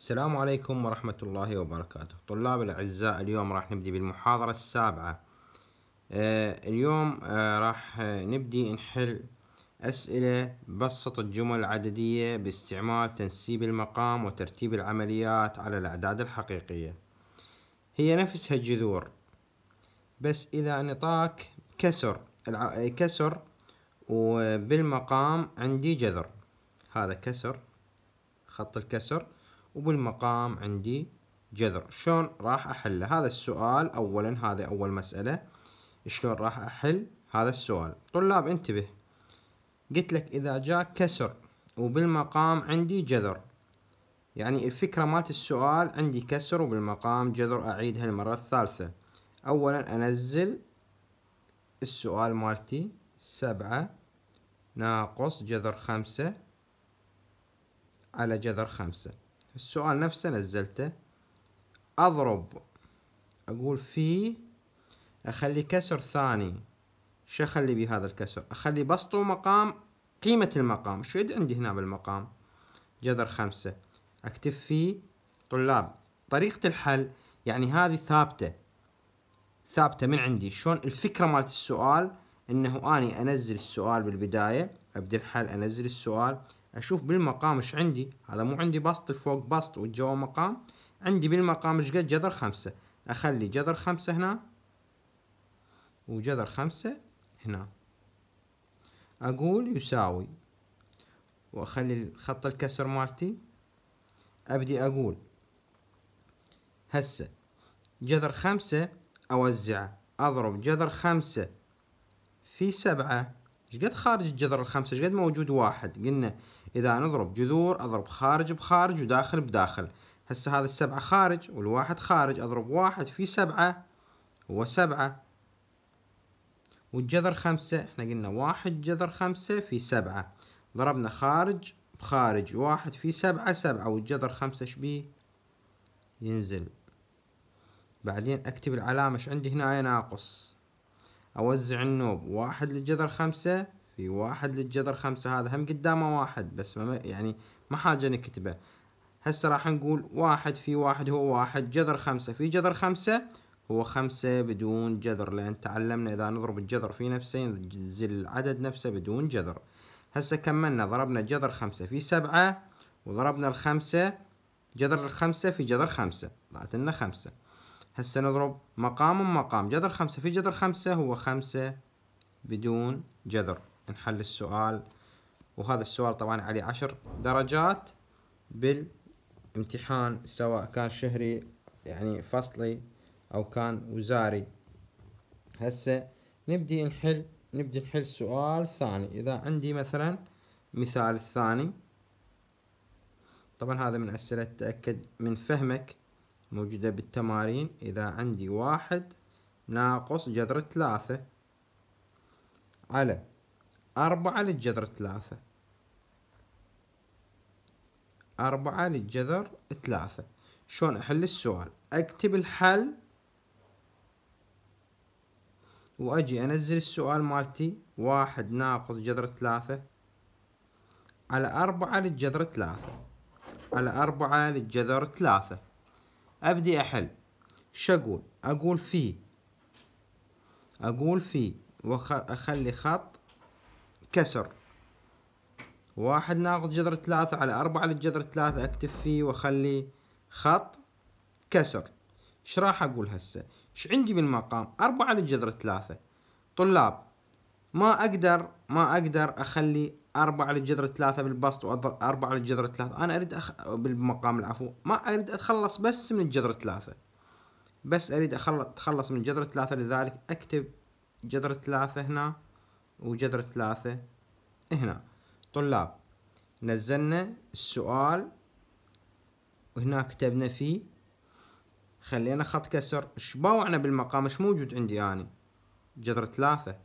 السلام عليكم ورحمة الله وبركاته طلاب الأعزاء اليوم راح نبدي بالمحاضرة السابعة آه، اليوم آه، راح نبدي نحل أسئلة بسط الجمل العددية باستعمال تنسيب المقام وترتيب العمليات على الأعداد الحقيقية هي نفسها الجذور بس إذا نطاك كسر كسر وبالمقام عندي جذر هذا كسر خط الكسر وبالمقام عندي جذر شلون راح احله هذا السؤال اولا هذا اول مسألة شلون راح احل هذا السؤال طلاب انتبه قلت لك اذا جاء كسر وبالمقام عندي جذر يعني الفكرة مالت السؤال عندي كسر وبالمقام جذر اعيدها المرة الثالثة اولا انزل السؤال مالتي سبعة ناقص جذر خمسة على جذر خمسة السؤال نفسه نزلته اضرب اقول في اخلي كسر ثاني شو اخلي بهذا الكسر اخلي بسط ومقام قيمة المقام شو يد عندي هنا بالمقام جذر خمسة اكتب في طلاب طريقة الحل يعني هذه ثابتة ثابتة من عندي شلون الفكرة مالت السؤال انه اني انزل السؤال بالبداية ابدي الحل انزل السؤال اشوف بالمقام ايش عندي هذا مو عندي بسط فوق بسط والجوا مقام عندي بالمقام ايش قد جذر خمسة اخلي جذر خمسة هنا وجذر خمسة هنا اقول يساوي واخلي الخط الكسر مالتي ابدي اقول هسه جذر خمسة اوزعه اضرب جذر خمسة في سبعة شقد خارج الجذر الخمسة شقد موجود واحد قلنا إذا نضرب جذور أضرب خارج بخارج وداخل بداخل هسه هذا السبعة خارج والواحد خارج أضرب واحد في سبعة هو سبعة والجذر خمسة احنا قلنا واحد جذر خمسة في سبعة ضربنا خارج بخارج واحد في سبعة سبعة والجذر خمسة شبيه ينزل بعدين اكتب العلامة ايش عندي هنا ناقص اوزع النوب واحد للجذر خمسة في واحد للجذر خمسة هذا هم قدامه واحد بس ما يعني ما حاجة نكتبه هسه راح نقول واحد في واحد هو واحد جذر خمسة في جذر خمسة هو خمسة بدون جذر لأن تعلمنا إذا نضرب الجذر في نفسه ينزل العدد نفسه بدون جذر هسه كملنا ضربنا جذر خمسة في سبعة وضربنا الخمسة جذر الخمسة في جذر خمسة طلعت لنا خمسة هسه نضرب مقام مقام جذر خمسة في جذر خمسة هو خمسة بدون جذر نحل السؤال وهذا السؤال طبعا عليه عشر درجات بالامتحان سواء كان شهري يعني فصلي او كان وزاري هسه نبدي نحل نبدي نحل سؤال ثاني اذا عندي مثلا مثال الثاني طبعا هذا من اسئلة تأكد من فهمك موجودة بالتمارين اذا عندي واحد ناقص جذر ثلاثة على أربعة للجذر ثلاثة أربعة للجذر ثلاثة شلون أحل السؤال أكتب الحل وأجي أنزل السؤال مالتي واحد ناقص جذر ثلاثة على أربعة للجذر ثلاثة على أربعة للجذر ثلاثة أبدي أحل شقول أقول فيه أقول فيه وأخلي خط كسر واحد ناقص جذر ثلاثة على أربعة للجذر ثلاثة أكتب فيه وأخلي خط كسر إيش راح أقول هسه إيش عندي بالمقام أربعة للجذر ثلاثة طلاب ما أقدر ما أقدر أخلي أربعة للجذر ثلاثة بالبسط وأربعة للجذر ثلاثة أنا أريد أخ... بالمقام العفو ما أريد أتخلص بس من الجذر ثلاثة بس أريد أخلص أتخلص من الجذر ثلاثة لذلك أكتب جذر ثلاثة هنا وجذر ثلاثة هنا طلاب نزلنا السؤال وهنا كتبنا فيه خلينا خط كسر شباوعنا بالمقام مش موجود عندي اني جذر ثلاثة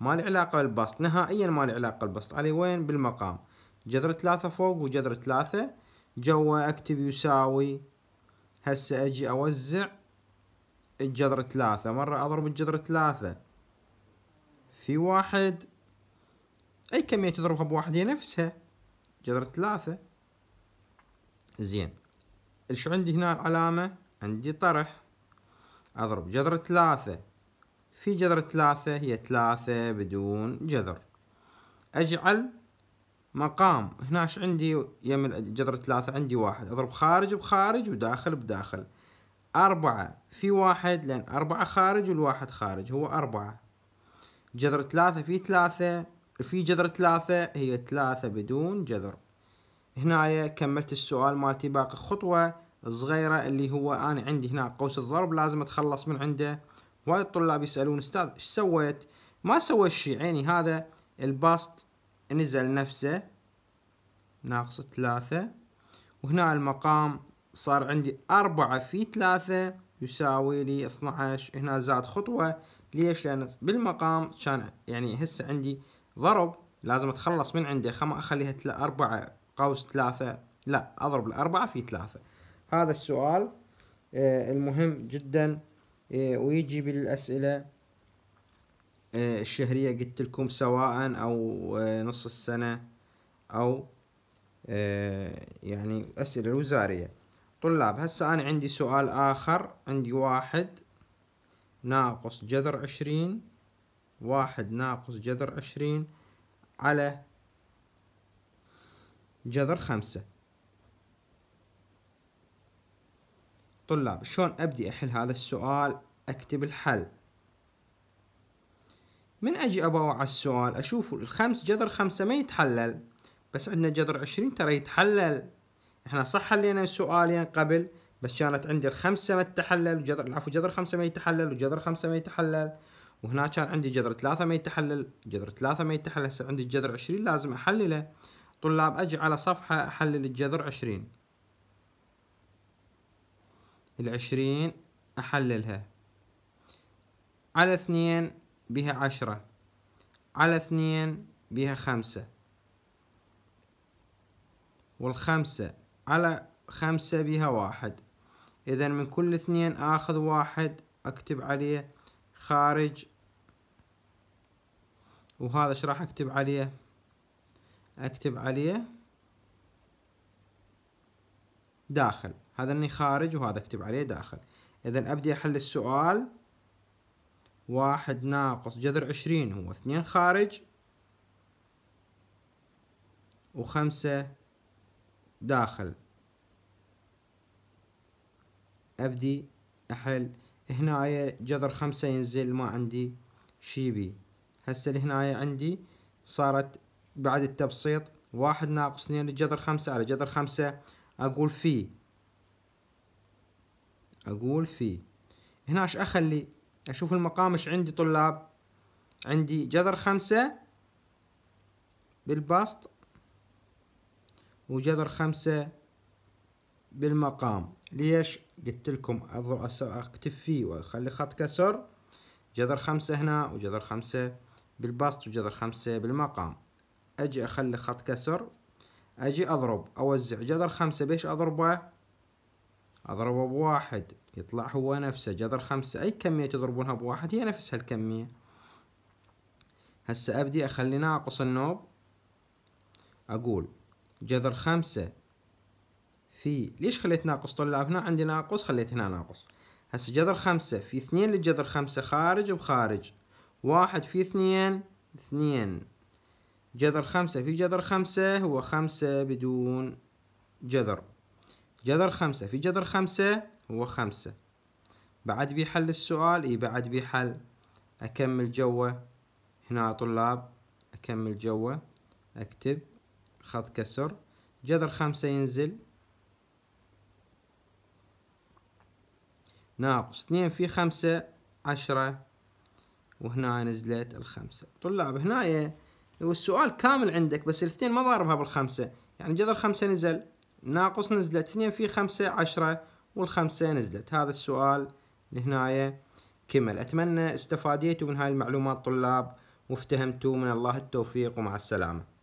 ما لي علاقة بالبسط نهائيا ما لي علاقة بالبسط علي وين بالمقام جذر ثلاثة فوق وجذر ثلاثة جوا اكتب يساوي هسه اجي اوزع الجذر ثلاثة مرة اضرب الجذر ثلاثة في واحد أي كمية تضربها بواحد هي نفسها جذر ثلاثة زين شو عندي هنا العلامة عندي طرح أضرب جذر ثلاثة في جذر ثلاثة هي ثلاثة بدون جذر أجعل مقام هنا شو عندي يم جذر ثلاثة عندي واحد أضرب خارج بخارج وداخل بداخل أربعة في واحد لأن أربعة خارج والواحد خارج هو أربعة جذر ثلاثة في ثلاثة في جذر ثلاثة هي ثلاثة بدون جذر هنا كملت السؤال مالتي باقي خطوة صغيرة اللي هو أنا عندي هنا قوس الضرب لازم أتخلص من عنده وايد طلاب يسألون أستاذ إيش سويت؟ ما سوى شي عيني هذا البسط نزل نفسه ناقص ثلاثة وهنا المقام صار عندي أربعة في ثلاثة يساوي لي 12 هنا زاد خطوة ليش لان بالمقام كان يعني هسه عندي ضرب لازم اتخلص من عنده خما اخليها أربعة قوس ثلاثة لا اضرب الأربعة في ثلاثة هذا السؤال آه، المهم جدا آه، ويجي بالأسئلة آه، الشهرية قلت لكم سواء أو نص السنة أو يعني أسئلة الوزارية طلاب هسه أنا عندي سؤال آخر عندي واحد ناقص جذر عشرين واحد ناقص جذر عشرين على جذر خمسة طلاب شلون أبدي أحل هذا السؤال أكتب الحل من أجي أبوع على السؤال أشوف الخمس جذر خمسة ما يتحلل بس عندنا جذر عشرين ترى يتحلل احنا صح حلينا السؤالين قبل بس كانت عندي الخمسة ما تتحلل وجذر العفو جذر خمسة ما يتحلل وجذر خمسة ما يتحلل وهنا كان عندي جذر ثلاثة ما يتحلل جذر ثلاثة ما يتحلل هسه عندي الجذر عشرين لازم أحلله طلاب أجي على صفحة أحلل الجذر عشرين العشرين أحللها على اثنين بها عشرة على اثنين بها خمسة والخمسة على خمسة بها واحد اذا من كل اثنين اخذ واحد اكتب عليه خارج وهذا ايش راح اكتب عليه اكتب عليه داخل هذا اني خارج وهذا اكتب عليه داخل اذا ابدي احل السؤال واحد ناقص جذر عشرين هو اثنين خارج وخمسة داخل أبدي أحل هنا جذر خمسة ينزل ما عندي شي بي هسه هنا عندي صارت بعد التبسيط واحد ناقص اثنين الجذر خمسة على جذر خمسة أقول في أقول في هنا اش أخلي أشوف المقام اش عندي طلاب عندي جذر خمسة بالبسط وجذر خمسة بالمقام ليش قلت لكم اضرب اكتب فيه واخلي خط كسر جذر خمسة هنا وجذر خمسة بالبسط وجذر خمسة بالمقام اجي اخلي خط كسر اجي اضرب اوزع جذر خمسة بيش اضربه اضربه بواحد يطلع هو نفسه جذر خمسة اي كمية تضربونها بواحد هي نفسها الكمية هسه ابدي اخلي ناقص النوب اقول جذر خمسة في ليش خليت ناقص طلاب هنا عندي ناقص خليت هنا ناقص هسه جذر خمسة في اثنين للجذر خمسة خارج بخارج واحد في اثنين اثنين جذر خمسة في جذر خمسة هو خمسة بدون جذر جذر خمسة في جذر خمسة هو خمسة بعد بيحل السؤال اي بعد بيحل اكمل جوه هنا طلاب اكمل جوه اكتب خط كسر جذر خمسة ينزل ناقص اثنين في خمسة عشرة وهنا نزلت الخمسة طلاب هنا لو السؤال كامل عندك بس الاثنين ما ضاربها بالخمسة يعني جذر خمسة نزل ناقص نزلت اثنين في خمسة عشرة والخمسة نزلت هذا السؤال هنا كمل أتمنى استفاديتوا من هاي المعلومات طلاب وافتهمتوا من الله التوفيق ومع السلامة